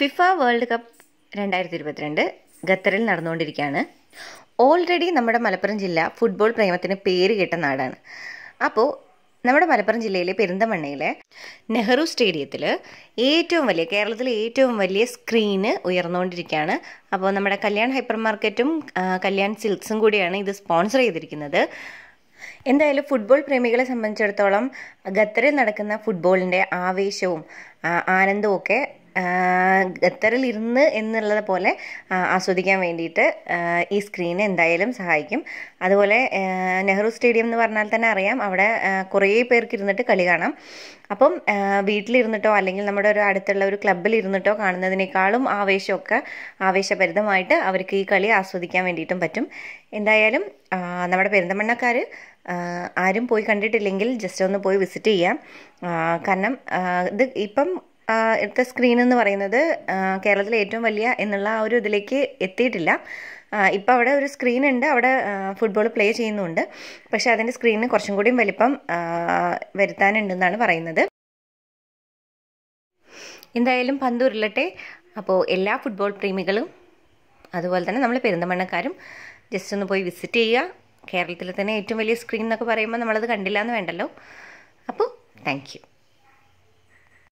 FIFA world cup രണ്ടായിരത്തി ഇരുപത്തിരണ്ട് ഖത്തറിൽ നടന്നുകൊണ്ടിരിക്കുകയാണ് ഓൾറെഡി നമ്മുടെ മലപ്പുറം ജില്ല ഫുട്ബോൾ പ്രേമത്തിന് പേര് കേട്ട നാടാണ് അപ്പോൾ നമ്മുടെ മലപ്പുറം ജില്ലയിലെ പെരിന്തമണ്ണയിലെ നെഹ്റു സ്റ്റേഡിയത്തിൽ ഏറ്റവും വലിയ കേരളത്തിലെ ഏറ്റവും വലിയ സ്ക്രീന് ഉയർന്നുകൊണ്ടിരിക്കുകയാണ് അപ്പോൾ നമ്മുടെ കല്യാൺ ഹൈപ്പർ മാർക്കറ്റും കല്യാൺ സിൽക്സും കൂടിയാണ് ഇത് സ്പോൺസർ ചെയ്തിരിക്കുന്നത് എന്തായാലും ഫുട്ബോൾ പ്രേമികളെ സംബന്ധിച്ചിടത്തോളം ഖത്തറിൽ നടക്കുന്ന ഫുട്ബോളിൻ്റെ ആവേശവും ആനന്ദവും ഒക്കെ ഖത്തറിലിരുന്ന് എന്നുള്ളത് പോലെ ആസ്വദിക്കാൻ വേണ്ടിയിട്ട് ഈ സ്ക്രീൻ എന്തായാലും സഹായിക്കും അതുപോലെ നെഹ്റു സ്റ്റേഡിയം എന്ന് പറഞ്ഞാൽ തന്നെ അറിയാം അവിടെ കുറേ പേർക്ക് ഇരുന്നിട്ട് കളി കാണാം അപ്പം വീട്ടിലിരുന്നിട്ടോ അല്ലെങ്കിൽ നമ്മുടെ ഒരു അടുത്തുള്ള ഒരു ക്ലബ്ബിൽ ഇരുന്നിട്ടോ കാണുന്നതിനേക്കാളും ആവേശമൊക്കെ ആവേശഭരിതമായിട്ട് അവർക്ക് ഈ കളി ആസ്വദിക്കാൻ വേണ്ടിയിട്ടും പറ്റും എന്തായാലും നമ്മുടെ പെരുന്തമണ്ണക്കാർ ആരും പോയി കണ്ടിട്ടില്ലെങ്കിൽ ജസ്റ്റ് ഒന്ന് പോയി വിസിറ്റ് ചെയ്യാം കാരണം ഇത് ഇപ്പം ഇവിടുത്തെ സ്ക്രീൻ എന്ന് പറയുന്നത് കേരളത്തിലെ ഏറ്റവും വലിയ എന്നുള്ള ആ ഒരു ഇതിലേക്ക് എത്തിയിട്ടില്ല ഇപ്പോൾ അവിടെ ഒരു സ്ക്രീൻ ഉണ്ട് അവിടെ ഫുട്ബോൾ പ്ലേ ചെയ്യുന്നുണ്ട് പക്ഷേ അതിൻ്റെ സ്ക്രീനിന് കുറച്ചും കൂടിയും വലിപ്പം വരുത്താനുണ്ടെന്നാണ് പറയുന്നത് എന്തായാലും പന്ത് ഉരുളട്ടെ അപ്പോൾ എല്ലാ ഫുട്ബോൾ പ്രേമികളും അതുപോലെ തന്നെ നമ്മൾ പെരുന്തമണ്ണക്കാരും ജസ്റ്റ് ഒന്ന് പോയി വിസിറ്റ് ചെയ്യുക കേരളത്തിലെ തന്നെ ഏറ്റവും വലിയ സ്ക്രീൻ എന്നൊക്കെ പറയുമ്പോൾ നമ്മളത് കണ്ടില്ല എന്ന് വേണ്ടല്ലോ അപ്പോൾ താങ്ക്